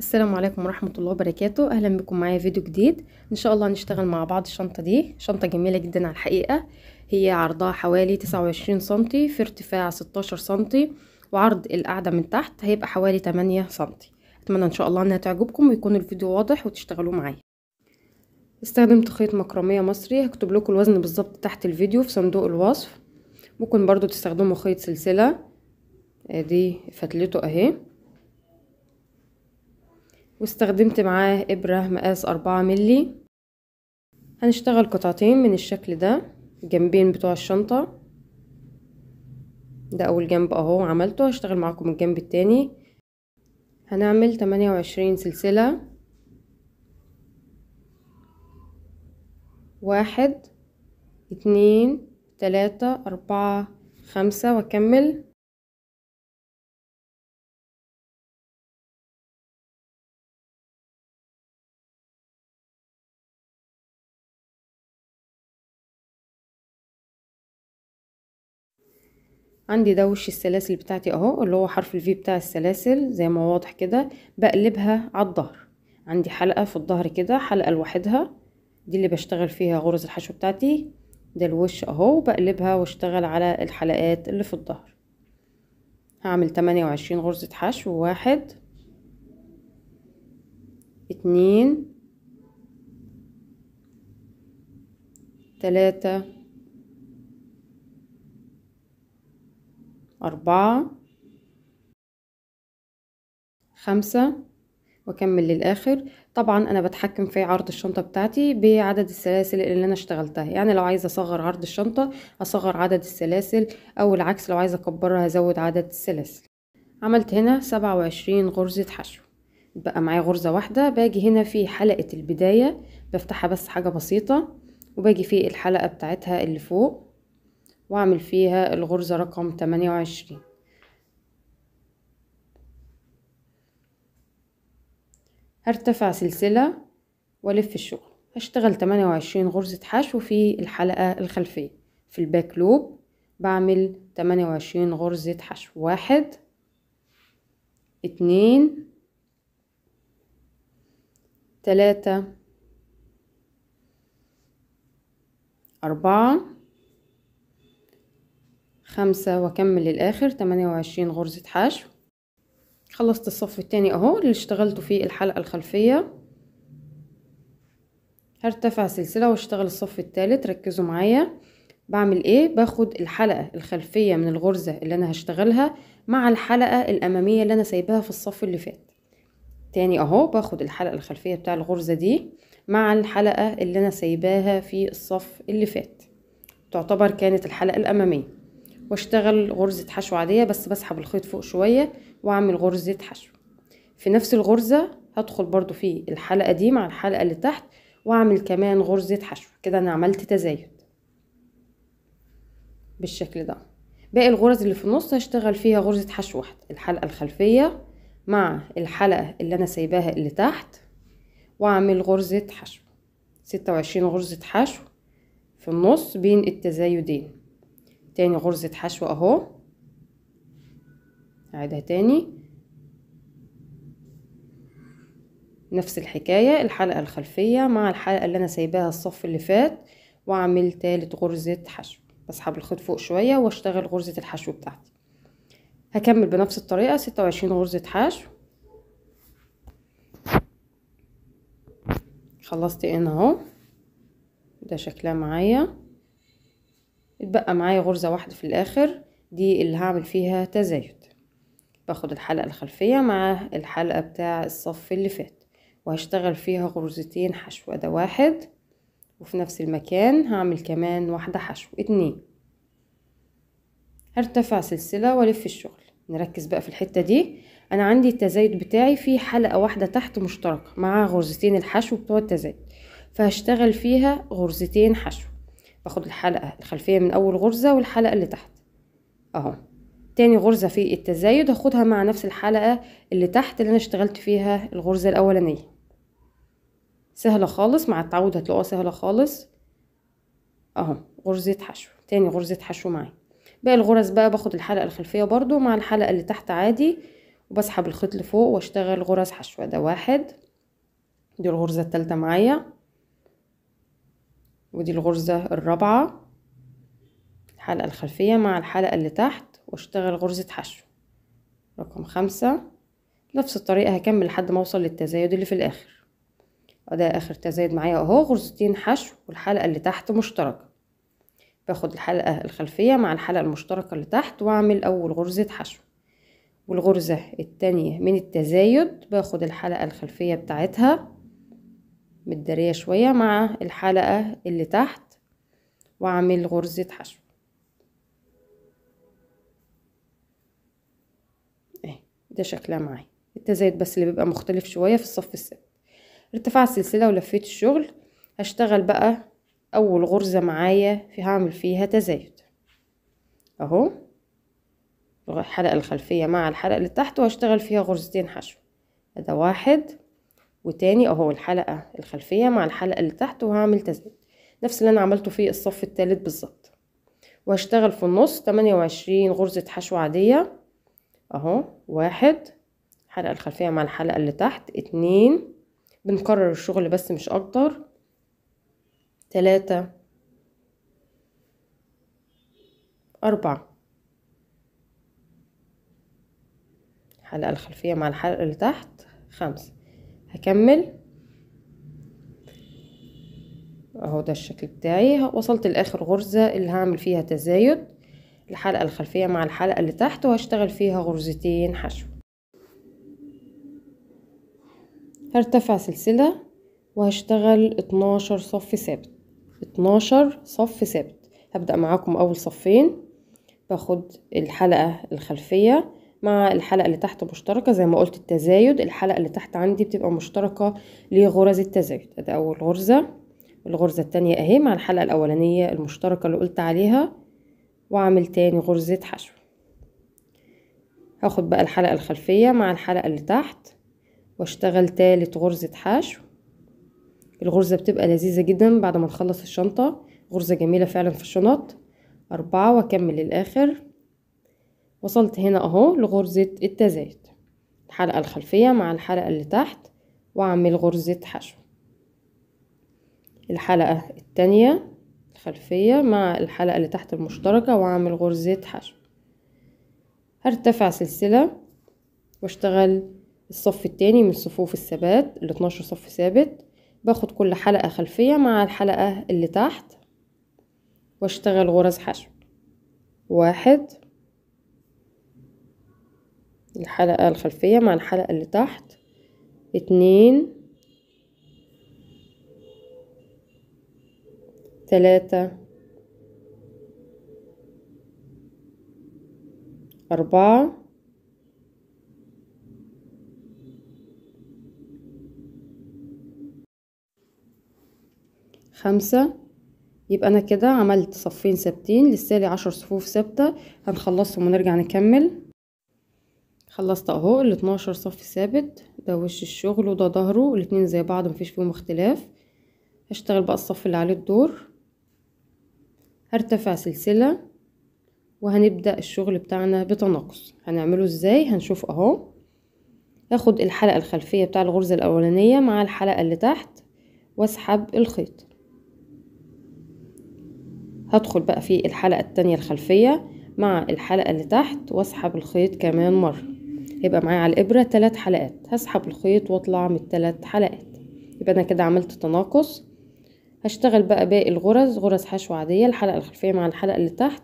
السلام عليكم ورحمة الله وبركاته أهلا بكم معايا فيديو جديد إن شاء الله هنشتغل مع بعض الشنطة دي شنطة جميلة جدا على الحقيقة هي عرضها حوالي 29 سنتي في ارتفاع 16 سنتي وعرض القعدة من تحت هيبقى حوالي 8 سنتي أتمنى إن شاء الله إنها تعجبكم ويكون الفيديو واضح وتشتغلوا معايا استخدمت خيط مكرمية مصري هكتب لكم الوزن بالظبط تحت الفيديو في صندوق الوصف ممكن برضو تستخدموا خيط سلسلة آه، دي فتلته اهي واستخدمت معاه إبرة مقاس أربعة ملي هنشتغل قطعتين من الشكل ده الجنبين بتوع الشنطة ده أول جنب أهو عملته هشتغل معاكم الجنب التاني هنعمل تمانية وعشرين سلسلة واحد اتنين تلاتة أربعة خمسة وأكمل عندي ده وش السلاسل بتاعتي اهو اللي هو حرف الفي بتاع السلاسل زي ما واضح كده بقلبها على الظهر عندي حلقة في الظهر كده حلقة لوحدها دي اللي بشتغل فيها غرز الحشو بتاعتي ده الوش اهو بقلبها واشتغل على الحلقات اللي في الظهر هعمل 28 غرزة حشو واحد اتنين تلاتة أربعة خمسة واكمل للاخر طبعا انا بتحكم في عرض الشنطه بتاعتي بعدد السلاسل اللي انا اشتغلتها يعني لو عايزه اصغر عرض الشنطه اصغر عدد السلاسل او العكس لو عايزه اكبرها هزود عدد السلاسل عملت هنا سبعة وعشرين غرزه حشو بقى معايا غرزه واحده باجي هنا في حلقه البدايه بفتحها بس حاجه بسيطه وباجي في الحلقه بتاعتها اللي فوق واعمل فيها الغرزة رقم تمانية وعشرين هرتفع سلسلة والف الشغل هشتغل تمانية وعشرين غرزة حشو في الحلقة الخلفية في الباك لوب بعمل تمانية وعشرين غرزة حشو واحد اتنين تلاتة أربعة خمسة واكمل للاخر تمانية وعشرين غرزة حشو خلصت الصف التاني اهو اللي اشتغلته فيه الحلقة الخلفية هرتفع سلسلة واشتغل الصف التالت ركزوا معايا بعمل ايه باخد الحلقة الخلفية من الغرزة اللي انا هشتغلها مع الحلقة الامامية اللي انا سايباها في الصف اللي فات تاني اهو باخد الحلقة الخلفية بتاع الغرزة دي مع الحلقة اللي انا سايباها في الصف اللي فات تعتبر كانت الحلقة الامامية واشتغل غرزة حشو عادية بس بسحب الخيط فوق شوية واعمل غرزة حشو في نفس الغرزة هدخل برضو في الحلقة دي مع الحلقة اللي تحت واعمل كمان غرزة حشو كده انا عملت تزايد بالشكل ده باقي الغرز اللي في النص هشتغل فيها غرزة حشو واحدة الحلقة الخلفية مع الحلقة اللي انا سايباها اللي تحت واعمل غرزة حشو ستة وعشرين غرزة حشو في النص بين التزايدين تاني غرزة حشو اهو اعيدها تاني نفس الحكاية الحلقة الخلفية مع الحلقة اللي انا سايباها الصف اللي فات واعمل تالت غرزة حشو بسحب الخيط فوق شوية واشتغل غرزة الحشو بتاعتي هكمل بنفس الطريقة ستة وعشرين غرزة حشو خلصت هنا إيه اهو ده شكلها معايا اتبقى معايا غرزة واحدة في الآخر دي اللي هعمل فيها تزايد باخد الحلقة الخلفية مع الحلقة بتاع الصف اللي فات وهشتغل فيها غرزتين حشو ده واحد وفي نفس المكان هعمل كمان واحدة حشو اتنين هرتفع سلسلة والف الشغل نركز بقى في الحتة دي انا عندي التزايد بتاعي في حلقة واحدة تحت مشتركة مع غرزتين الحشو بتوع التزايد فهشتغل فيها غرزتين حشو باخد الحلقة الخلفية من أول غرزة والحلقة اللي تحت أهو تاني غرزة في التزايد هاخدها مع نفس الحلقة اللي تحت اللي أنا اشتغلت فيها الغرزة الأولانية سهلة خالص مع التعود هتلاقوها سهلة خالص أهو غرزة حشو تاني غرزة حشو معايا باقي الغرز بقى باخد الحلقة الخلفية برضو مع الحلقة اللي تحت عادي وبسحب الخيط لفوق واشتغل غرز حشو ده واحد دي الغرزة التالتة معايا ودي الغرزة الرابعة الحلقة الخلفية مع الحلقة اللي تحت واشتغل غرزة حشو رقم خمسة نفس الطريقة هكمل لحد ما اوصل للتزايد اللي في الاخر وده اخر تزايد معايا اهو غرزتين حشو والحلقة اللي تحت مشتركة باخد الحلقة الخلفية مع الحلقة المشتركة اللي تحت واعمل اول غرزة حشو والغرزة التانية من التزايد باخد الحلقة الخلفية بتاعتها متدارية شوية مع الحلقة اللي تحت واعمل غرزة حشو اهي ده شكلها معايا التزايد بس اللي بيبقى مختلف شوية في الصف السادس ارتفاع السلسلة ولفيت الشغل هشتغل بقى اول غرزة معايا في هعمل فيها تزايد اهو الحلقة الخلفية مع الحلقة اللي تحت وهشتغل فيها غرزتين حشو ده واحد وتاني اهو الحلقة الخلفية مع الحلقة اللي تحت وهعمل تثبيت نفس اللي انا عملته في الصف التالت بالظبط وهشتغل في النص تمانية وعشرين غرزة حشو عادية اهو واحد الحلقة الخلفية مع الحلقة اللي تحت اتنين بنكرر الشغل بس مش اكتر تلاتة أربعة الحلقة الخلفية مع الحلقة اللي تحت خمسة هكمل اهو ده الشكل بتاعي وصلت لاخر غرزة اللي هعمل فيها تزايد الحلقة الخلفية مع الحلقة اللي تحت وهشتغل فيها غرزتين حشو هرتفع سلسلة وهشتغل 12 صف ثابت 12 صف ثابت هبدأ معاكم اول صفين باخد الحلقة الخلفية مع الحلقة اللي تحت مشتركة زي ما قلت التزايد الحلقة اللي تحت عندي بتبقى مشتركة لغرز التزايد ادي اول غرزة الغرزة التانية اهي مع الحلقة الاولانية المشتركة اللي قلت عليها واعمل تاني غرزة حشو هاخد بقى الحلقة الخلفية مع الحلقة اللي تحت واشتغل تالت غرزة حشو الغرزة بتبقى لذيذة جدا بعد ما نخلص الشنطة غرزة جميلة فعلا في الشنط أربعة وأكمل للآخر وصلت هنا اهو لغرزة التزايد الحلقة الخلفية مع الحلقة اللي تحت واعمل غرزة حشو الحلقة التانية الخلفية مع الحلقة اللي تحت المشتركة واعمل غرزة حشو هرتفع سلسلة واشتغل الصف التاني من صفوف الثبات ال 12 صف ثابت باخد كل حلقة خلفية مع الحلقة اللي تحت واشتغل غرز حشو واحد الحلقة الخلفية مع الحلقة اللي تحت اتنين تلاتة أربعة خمسة يبقى أنا كده عملت صفين ثابتين لسه لي عشر صفوف ثابتة هنخلصهم ونرجع نكمل خلصت اهو ال 12 صف ثابت ده وش الشغل وده ظهره الاتنين زي بعض مفيش فيهم اختلاف هشتغل بقى الصف اللي عليه الدور هرتفع سلسلة وهنبدأ الشغل بتاعنا بتناقص هنعمله ازاي هنشوف اهو هاخد الحلقة الخلفية بتاع الغرزة الاولانية مع الحلقة اللي تحت واسحب الخيط هدخل بقى في الحلقة التانية الخلفية مع الحلقة اللي تحت واسحب الخيط كمان مرة هيبقى معايا على الابره تلات حلقات هسحب الخيط واطلع من التلات حلقات يبقى انا كده عملت تناقص هشتغل بقى باقي الغرز غرز حشو عاديه الحلقه الخلفيه مع الحلقه اللي تحت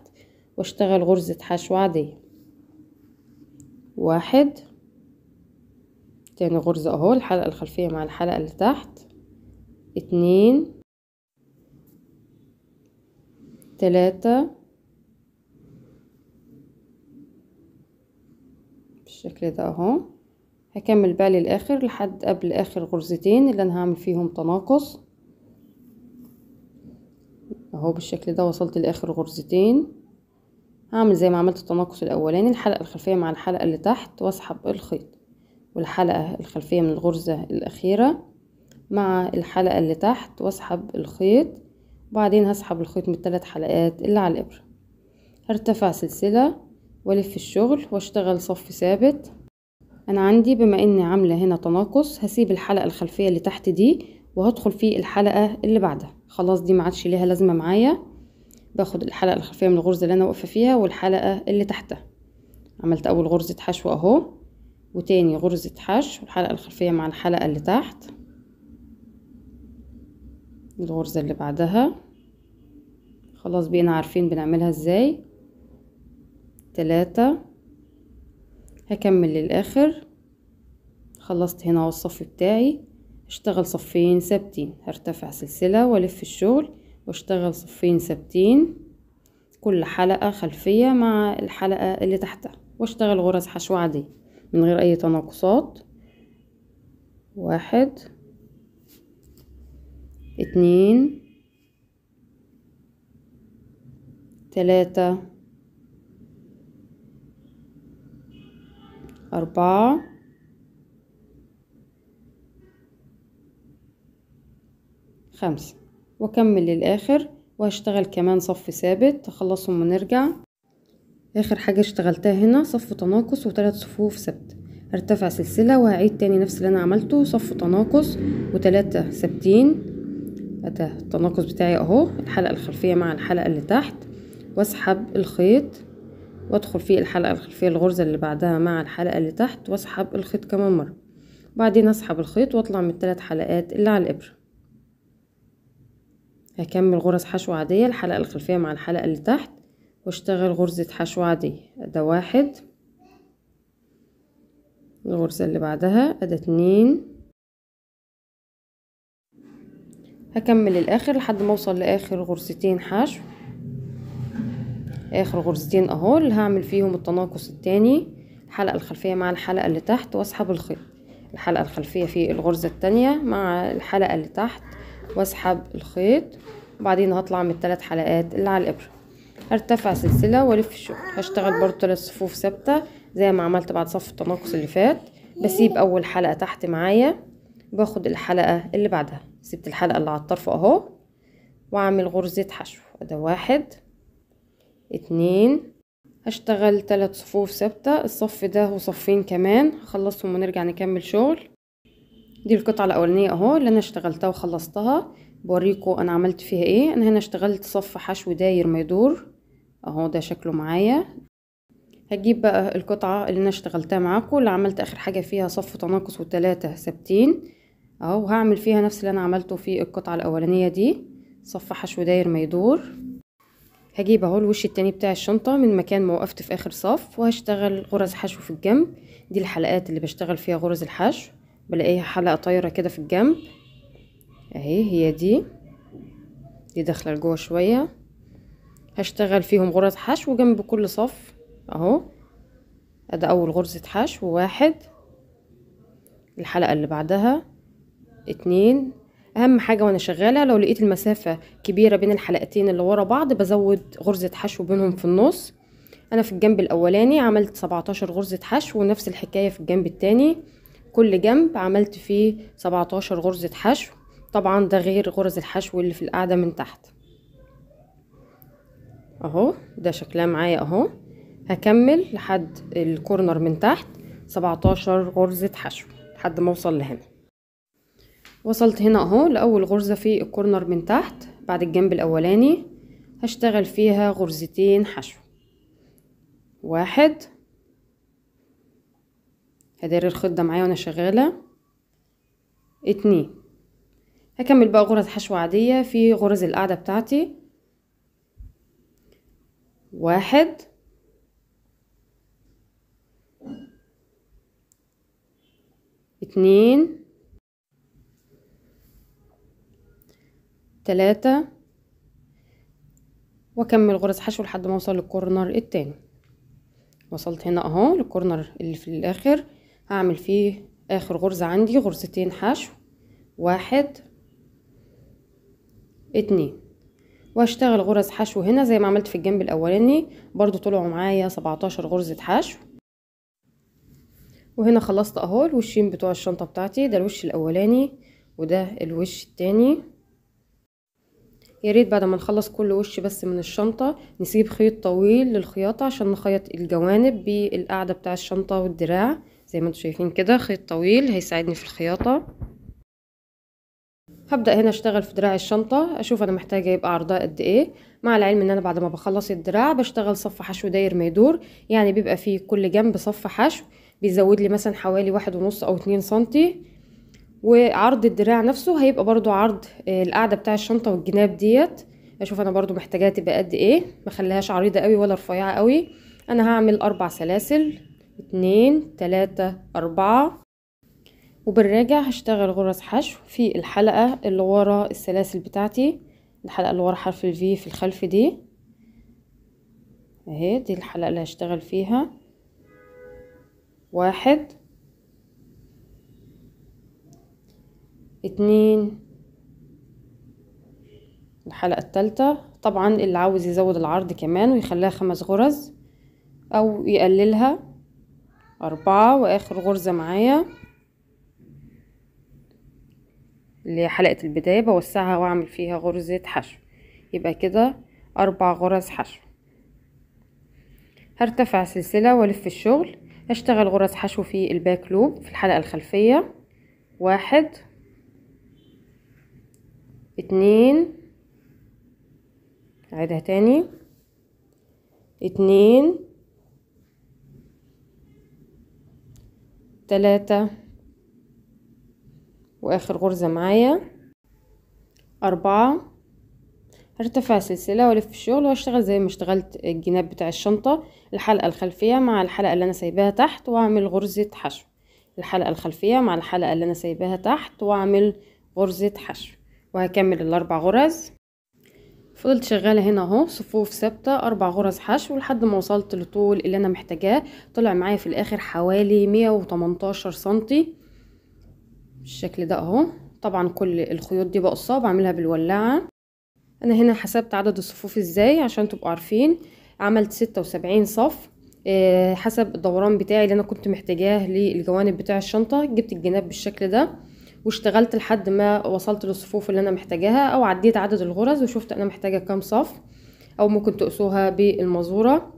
واشتغل غرزه حشو عاديه واحد تاني غرزة اهو الحلقة الخلفية مع الحلقة اللي تحت اتنين تلاتة بالشكل ده اهو هكمل بقى للاخر لحد قبل اخر غرزتين اللي انا هعمل فيهم تناقص اهو بالشكل ده وصلت لاخر غرزتين هعمل زي ما عملت التناقص الاولاني الحلقه الخلفيه مع الحلقه اللي تحت واسحب الخيط والحلقه الخلفيه من الغرزه الاخيره مع الحلقه اللي تحت واسحب الخيط وبعدين هسحب الخيط من الثلاث حلقات اللي على الابره هرتفع سلسله والف الشغل واشتغل صف ثابت انا عندي بما اني عاملة هنا تناقص هسيب الحلقة الخلفية اللي تحت دي وهدخل في الحلقة اللي بعدها خلاص دي عادش ليها لازمة معايا باخد الحلقة الخلفية من الغرزة اللي انا واقفة فيها والحلقة اللي تحتها عملت اول غرزة حشو اهو وتاني غرزة حشو والحلقه الخلفية مع الحلقة اللي تحت الغرزة اللي بعدها خلاص بقينا عارفين بنعملها ازاي تلاتة هكمل للآخر خلصت هنا والصف بتاعي اشتغل صفين ثابتين هرتفع سلسلة والف الشغل واشتغل صفين ثابتين كل حلقة خلفية مع الحلقة اللي تحتها واشتغل غرز حشو عادية من غير اي تناقصات واحد اتنين تلاتة أربعة خمسة وأكمل للآخر وهشتغل كمان صف ثابت أخلصهم ونرجع آخر حاجة اشتغلتها هنا صف تناقص وثلاث صفوف ثابتة هرتفع سلسلة وهعيد تاني نفس اللي أنا عملته صف تناقص وتلاتة ثابتين ده التناقص بتاعي أهو الحلقة الخلفية مع الحلقة اللي تحت واسحب الخيط وادخل في الحلقة الخلفية الغرزة اللي بعدها مع الحلقة اللي تحت واسحب الخيط كمان مرة وبعدين اسحب الخيط واطلع من الثلاث حلقات اللي على الابرة هكمل غرز حشو عادية الحلقة الخلفية مع الحلقة اللي تحت واشتغل غرزة حشو عادية ده واحد الغرزة اللي بعدها أدا اتنين هكمل الآخر لحد ما أوصل لآخر غرزتين حشو اخر غرزتين اهو اللي هعمل فيهم التناقص التاني الحلقة الخلفية مع الحلقة اللي تحت واسحب الخيط الحلقة الخلفية في الغرزة التانية مع الحلقة اللي تحت واسحب الخيط وبعدين هطلع من الثلاث حلقات اللي على الابرة هرتفع سلسلة والف الشغل هشتغل برضو ثلاث صفوف ثابتة زي ما عملت بعد صف التناقص اللي فات بسيب اول حلقة تحت معايا باخد الحلقة اللي بعدها سبت الحلقة اللي على الطرف اهو واعمل غرزة حشو ده واحد اتنين هشتغل تلات صفوف ثابتة الصف ده وصفين كمان هخلصهم ونرجع نكمل شغل دي القطعة الأولانية اهو اللي أنا اشتغلتها وخلصتها بوريكو أنا عملت فيها ايه أنا هنا اشتغلت صف حشو داير ما يدور اهو ده شكله معايا هجيب بقى القطعة اللي أنا اشتغلتها معاكم اللي عملت آخر حاجة فيها صف تناقص وتلاتة ثابتين اهو هعمل فيها نفس اللي أنا عملته في القطعة الأولانية دي صف حشو داير ما يدور هجيب اهو الوش التاني بتاع الشنطة من مكان ما وقفت في اخر صف وهشتغل غرز حشو في الجنب دي الحلقات اللي بشتغل فيها غرز الحشو بلاقيها حلقة طايرة كده في الجنب اهي هي دي دي داخلة لجوه شوية هشتغل فيهم غرز حشو جنب كل صف اهو ادي اول غرزة حشو واحد الحلقة اللي بعدها اتنين اهم حاجه وانا شغاله لو لقيت المسافه كبيره بين الحلقتين اللي ورا بعض بزود غرزه حشو بينهم في النص انا في الجنب الاولاني عملت 17 غرزه حشو ونفس الحكايه في الجنب التاني كل جنب عملت فيه 17 غرزه حشو طبعا ده غير غرز الحشو اللي في القاعده من تحت اهو ده شكلها معايا اهو هكمل لحد الكورنر من تحت 17 غرزه حشو لحد ما اوصل لهنا وصلت هنا اهو لاول غرزة في الكورنر من تحت بعد الجنب الاولاني هشتغل فيها غرزتين حشو واحد هداري الخيط ده معايا وانا شغالة اتنين هكمل بقى غرز حشو عادية في غرز القاعدة بتاعتي واحد اتنين تلاتة واكمل غرز حشو لحد ما اوصل للكورنر التاني وصلت هنا اهو للكورنر اللي في الاخر هعمل فيه اخر غرزة عندي غرزتين حشو واحد اتنين واشتغل غرز حشو هنا زي ما عملت في الجنب الاولاني برضو طلعوا معايا سبعتاشر غرزة حشو وهنا خلصت اهو الوشين بتوع الشنطة بتاعتي ده الوش الاولاني وده الوش التاني يا ريت بعد ما نخلص كل وش بس من الشنطة نسيب خيط طويل للخياطة عشان نخيط الجوانب بالقعده بتاع الشنطة والدراع زي ما انتم شايفين كده خيط طويل هيساعدني في الخياطة هبدأ هنا اشتغل في دراع الشنطة اشوف انا محتاجة يبقى عرضها قد ايه مع العلم ان انا بعد ما بخلص الدراع بشتغل صف حشو داير ما يدور يعني بيبقى فيه كل جنب صف حشو بيزود لي مثلا حوالي واحد ونص او اتنين سنتي وعرض الدراع نفسه هيبقى برضو عرض آه، القاعدة بتاع الشنطة والجناب ديت اشوف انا برضو محتاجاها تبقى قد ايه مخليهاش عريضة قوي ولا رفيعة قوي انا هعمل اربع سلاسل اتنين تلاتة اربعة وبالراجع هشتغل غرز حشو في الحلقة اللي ورا السلاسل بتاعتي الحلقة اللي ورا حرف الفي في الخلف دي اهي دي الحلقة اللي هشتغل فيها واحد اتنين الحلقة التالتة طبعا اللي عاوز يزود العرض كمان ويخليها خمس غرز او يقللها اربعة واخر غرزة معايا اللي هي حلقة البداية بوسعها واعمل فيها غرزة حشو يبقى كده اربع غرز حشو هرتفع سلسلة والف الشغل هشتغل غرز حشو في الباك لوب في الحلقة الخلفية واحد اتنين عيدها تاني اتنين تلاتة واخر غرزة معايا أربعة هرتفع سلسلة والف الشغل واشتغل زي ما اشتغلت الجناب بتاع الشنطة الحلقة الخلفية مع الحلقة اللي انا سايباها تحت واعمل غرزة حشو الحلقة الخلفية مع الحلقة اللي انا سايباها تحت واعمل غرزة حشو وهكمل الاربع غرز فضلت شغاله هنا اهو صفوف ثابته اربع غرز حشو لحد ما وصلت للطول اللي انا محتاجاه طلع معايا في الاخر حوالي 118 سنتي بالشكل ده اهو طبعا كل الخيوط دي بقصها بعملها بالولاعه انا هنا حسبت عدد الصفوف ازاي عشان تبقوا عارفين عملت 76 صف آه، حسب الدوران بتاعي اللي انا كنت محتاجاه للجوانب بتاع الشنطه جبت الجناب بالشكل ده واشتغلت لحد ما وصلت للصفوف اللي انا محتاجاها او عديت عدد الغرز وشفت انا محتاجه كام صف او ممكن تقصوها بالمزوره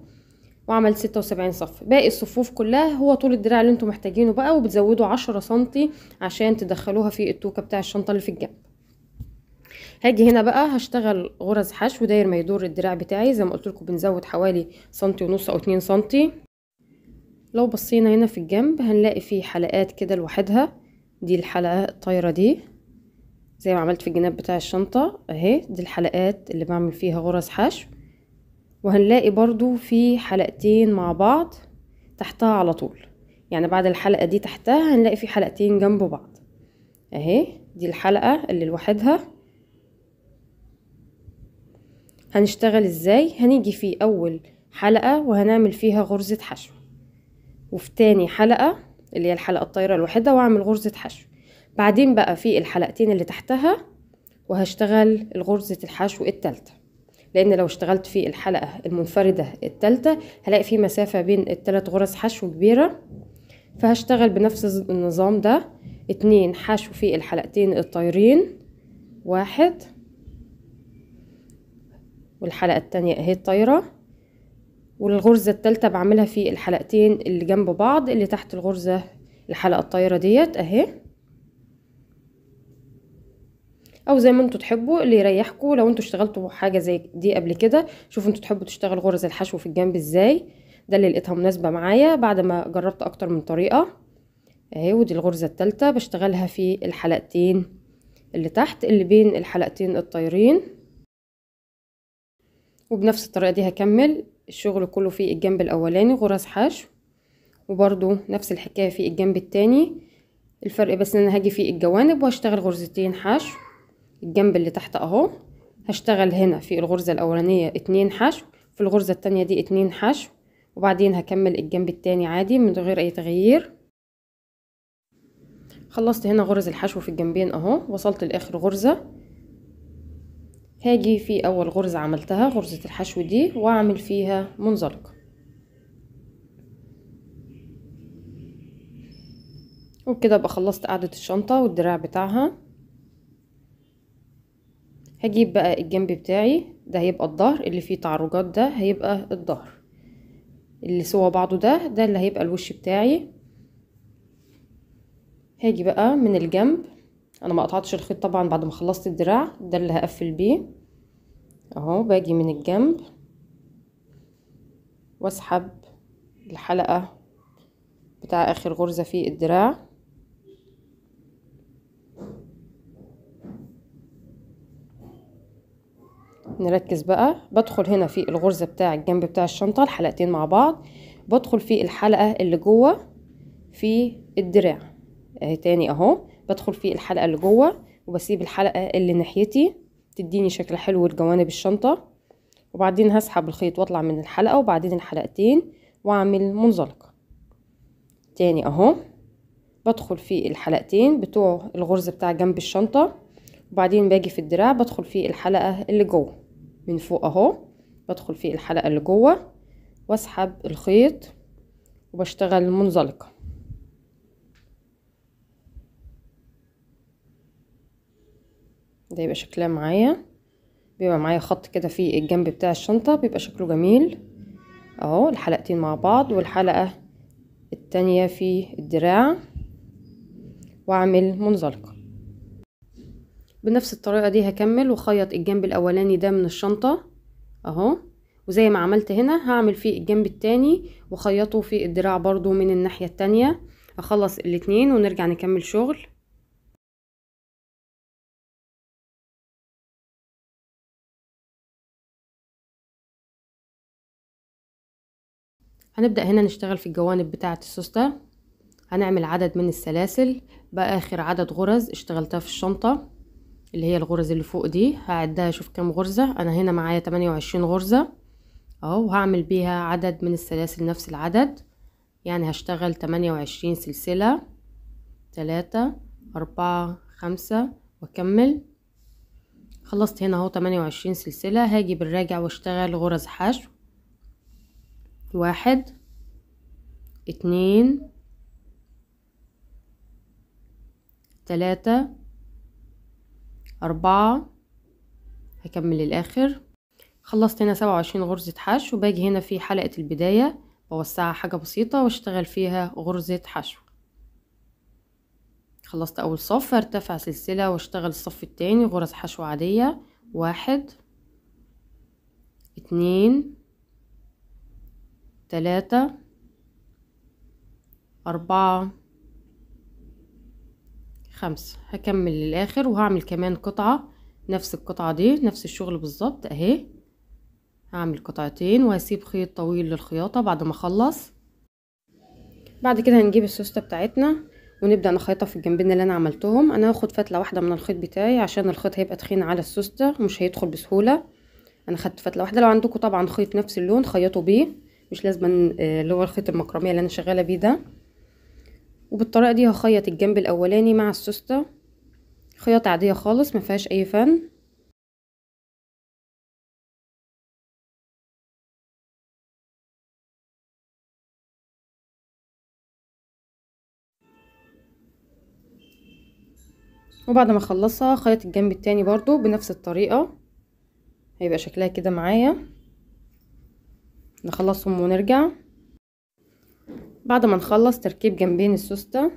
وعملت ستة وسبعين صف باقي الصفوف كلها هو طول الدراع اللي انتوا محتاجينه بقى وبتزودوا عشرة سنتي عشان تدخلوها في التوكة بتاع الشنطة اللي في الجنب هاجي هنا بقى هشتغل غرز حشو داير ما يدور الدراع بتاعي زي ما قلت لكم بنزود حوالي سنتي ونص او اتنين سنتي لو بصينا هنا في الجنب هنلاقي فيه حلقات كده لوحدها دي الحلقة الطايرة دي زي ما عملت في الجناب بتاع الشنطة اهي دي الحلقات اللي بعمل فيها غرز حشو وهنلاقي برضو في حلقتين مع بعض تحتها على طول يعني بعد الحلقة دي تحتها هنلاقي في حلقتين جنب بعض اهي دي الحلقة اللي لوحدها هنشتغل ازاي هنيجي في اول حلقة وهنعمل فيها غرزة حشو وفي تاني حلقة اللي هي الحلقه الطايره الواحده واعمل غرزه حشو بعدين بقى في الحلقتين اللي تحتها وهشتغل غرزه الحشو التالتة لان لو اشتغلت في الحلقه المنفرده التالتة هلاقي في مسافه بين التلات غرز حشو كبيره فهشتغل بنفس النظام ده اتنين حشو في الحلقتين الطايرين واحد والحلقه التانية اهي الطايره والغرزة التالتة بعملها في الحلقتين اللي جنب بعض اللي تحت الغرزة الحلقة الطايرة ديت اهي او زي ما انتوا تحبوا اللي يريحكوا لو انتوا اشتغلتوا حاجة زي دي قبل كده شوفوا انتوا تحبوا تشتغل غرز الحشو في الجنب ازاي ده اللي لقيتها مناسبة معايا بعد ما جربت اكتر من طريقة اهي ودي الغرزة التالتة بشتغلها في الحلقتين اللي تحت اللي بين الحلقتين الطايرين وبنفس الطريقة دي هكمل الشغل كله في الجنب الاولاني غرز حشو وبرضو نفس الحكاية في الجنب التاني الفرق بس ان انا هاجي في الجوانب وهشتغل غرزتين حشو الجنب اللي تحت اهو هشتغل هنا في الغرزة الاولانية اتنين حشو في الغرزة التانية دي اتنين حشو وبعدين هكمل الجنب التاني عادي من غير اي تغيير خلصت هنا غرز الحشو في الجنبين اهو وصلت لاخر غرزة هاجي في اول غرزة عملتها غرزة الحشو دي واعمل فيها منزلق وبكده ابقى خلصت قاعدة الشنطة والدراع بتاعها هجيب بقى الجنب بتاعي ده هيبقى الظهر اللي فيه تعرجات ده هيبقى الظهر اللي سوى بعضه ده ده اللي هيبقى الوش بتاعي هاجي بقى من الجنب انا ما قطعتش الخيط طبعا بعد ما خلصت الدراع ده اللي هقفل بيه اهو باجي من الجنب واسحب الحلقه بتاع اخر غرزه في الدراع نركز بقى بدخل هنا في الغرزه بتاع الجنب بتاع الشنطه الحلقتين مع بعض بدخل في الحلقه اللي جوه في الدراع اهي تاني اهو بدخل في الحلقة اللي جوه وبسيب الحلقة اللي ناحيتي تديني شكل حلو لجوانب الشنطة وبعدين هسحب الخيط واطلع من الحلقة وبعدين الحلقتين واعمل منزلق تاني اهو بدخل في الحلقتين بتوع الغرز بتاع جنب الشنطة وبعدين باجي في الدراع بدخل في الحلقة اللي جوه من فوق اهو بدخل في الحلقة اللي جوه واسحب الخيط وبشتغل منزلقه ده يبقى شكلها معايا بيبقى معايا خط كده في الجنب بتاع الشنطة بيبقى شكله جميل اهو الحلقتين مع بعض والحلقة التانية في الدراع واعمل منزلقة بنفس الطريقة دي هكمل وخيط الجنب الاولاني ده من الشنطة اهو وزي ما عملت هنا هعمل فيه الجنب التاني وخيطه في الدراع برضو من الناحية التانية اخلص الاتنين ونرجع نكمل شغل هنبدأ هنا نشتغل في الجوانب بتاعة السوستة هنعمل عدد من السلاسل بآخر عدد غرز اشتغلتها في الشنطة اللي هي الغرز اللي فوق دي هعدها اشوف كام غرزة انا هنا معايا 28 غرزة اهو وهعمل بيها عدد من السلاسل نفس العدد يعني هشتغل 28 سلسلة تلاتة أربعة خمسة واكمل خلصت هنا اهو 28 سلسلة هاجي بالراجع واشتغل غرز حشو واحد اتنين تلاتة أربعة هكمل الآخر خلصت هنا سبعة وعشرين غرزة حشو وباجي هنا في حلقة البداية بوسعها حاجة بسيطة واشتغل فيها غرزة حشو خلصت أول صف ارتفع سلسلة واشتغل الصف التاني غرز حشو عادية واحد اتنين تلاتة أربعة خمسة هكمل للآخر وهعمل كمان قطعة نفس القطعة دي نفس الشغل بالظبط أهي هعمل قطعتين وهسيب خيط طويل للخياطة بعد ما أخلص بعد كده هنجيب السوستة بتاعتنا ونبدأ نخيطها في الجنبين اللي أنا عملتهم أنا هاخد فتلة واحدة من الخيط بتاعي عشان الخيط هيبقى تخين على السوستة ومش هيدخل بسهولة أنا خدت فتلة واحدة لو عندكم طبعا خيط نفس اللون خيطوا بيه مش لازما آه، اللي هو الخيط المكرميه اللي انا شغاله بيه ده وبالطريقه دي هخيط الجنب الاولاني مع السوسته خياطه عاديه خالص ما فيهاش اي فن وبعد ما اخلصها خيط الجنب التاني برضو بنفس الطريقه هيبقى شكلها كده معايا نخلصهم ونرجع بعد ما نخلص تركيب جنبين السوستة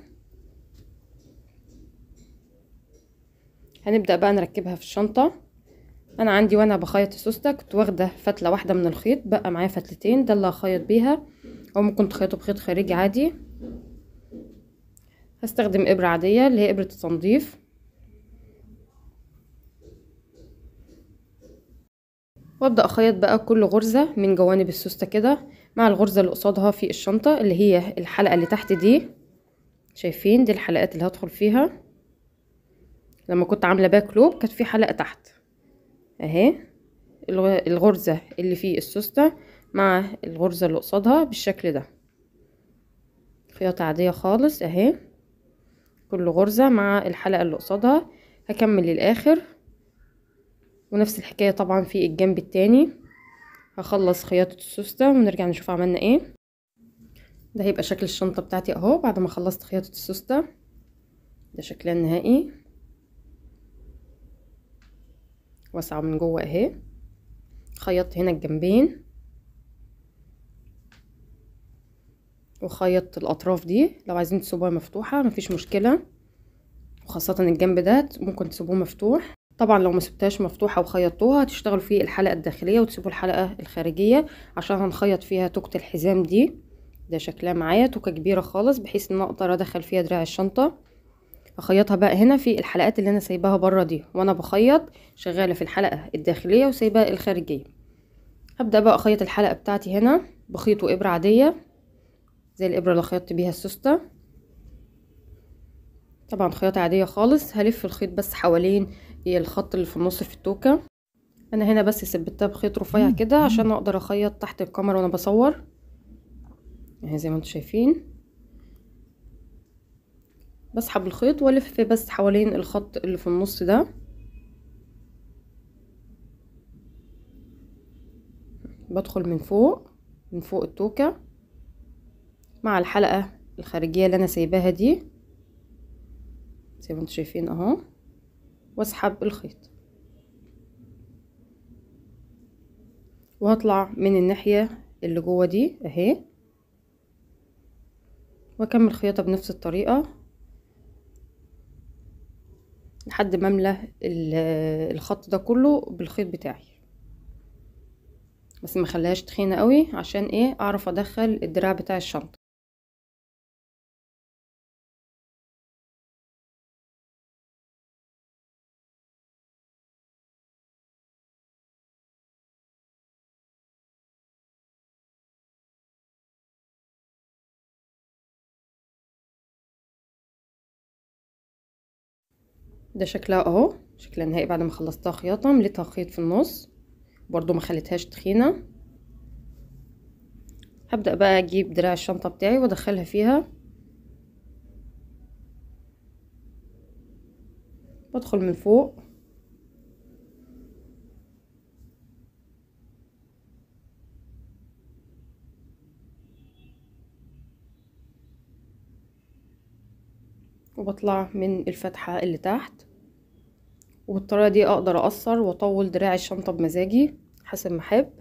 هنبدأ بقى نركبها في الشنطة انا عندي وانا بخيط السوستة كنت واخدة فتلة واحدة من الخيط بقى معايا فتلتين ده اللي هخيط بيها او ممكن تخيطه بخيط خارجي عادي هستخدم ابرة عادية اللي هي ابرة التنظيف وابدأ اخيط بقى كل غرزة من جوانب السوستة كده مع الغرزة اللي قصادها في الشنطة اللي هي الحلقة اللي تحت دي شايفين دي الحلقات اللي هدخل فيها لما كنت عاملة باك لوب كانت في حلقة تحت اهي الغرزة اللي في السوستة مع الغرزة اللي قصادها بالشكل ده خياطة عادية خالص اهي كل غرزة مع الحلقة اللي قصادها هكمل للآخر ونفس الحكاية طبعا في الجنب التاني هخلص خياطة السوستة ونرجع نشوف عملنا ايه ده هيبقى شكل الشنطة بتاعتي اهو بعد ما خلصت خياطة السوستة ده شكلها النهائي واسعة من جوه اهي خيطت هنا الجنبين وخيطت الاطراف دي لو عايزين تسيبوها مفتوحة مفيش مشكلة وخاصة الجنب ده ممكن تسيبوه مفتوح طبعا لو ما سبتهاش مفتوحه وخيطتوها هتشتغلوا في الحلقه الداخليه وتسيبوا الحلقه الخارجيه عشان هنخيط فيها توكه الحزام دي ده شكلها معايا توكه كبيره خالص بحيث ان اقدر ادخل فيها دراع الشنطه هخيطها بقى هنا في الحلقات اللي انا سايباها بره دي وانا بخيط شغاله في الحلقه الداخليه وسايباها الخارجيه هبدا بقى اخيط الحلقه بتاعتي هنا بخيط وابره عاديه زي الابره اللي خيطت بيها السوسته طبعا خياطه عاديه خالص هلف الخيط بس حوالين هي الخط اللي في النص في التوكة انا هنا بس ثبتها بخيط رفيع كده عشان اقدر اخيط تحت الكاميرا وانا بصور يعني زي ما انتم شايفين بسحب الخيط والف بس حوالين الخط اللي في النص ده بدخل من فوق من فوق التوكة مع الحلقة الخارجية اللي انا سايباها دي زي ما انتم شايفين اهو واسحب الخيط وهطلع من الناحية اللي جوه دي اهي واكمل خياطة بنفس الطريقة لحد ما املى الخط ده كله بالخيط بتاعي بس ما خليهاش تخينه قوي عشان ايه اعرف ادخل الدراع بتاع الشنطه ده شكلها اهو شكلها النهائي بعد ما خلصتها خياطه مليتها خيط في النص برضو ما خليتهاش تخينه هبدا بقى اجيب دراع الشنطه بتاعي وادخلها فيها بدخل من فوق وبطلع من الفتحة اللي تحت وبالطريقه دي اقدر اقصر واطول دراع الشنطه بمزاجي حسب ما احب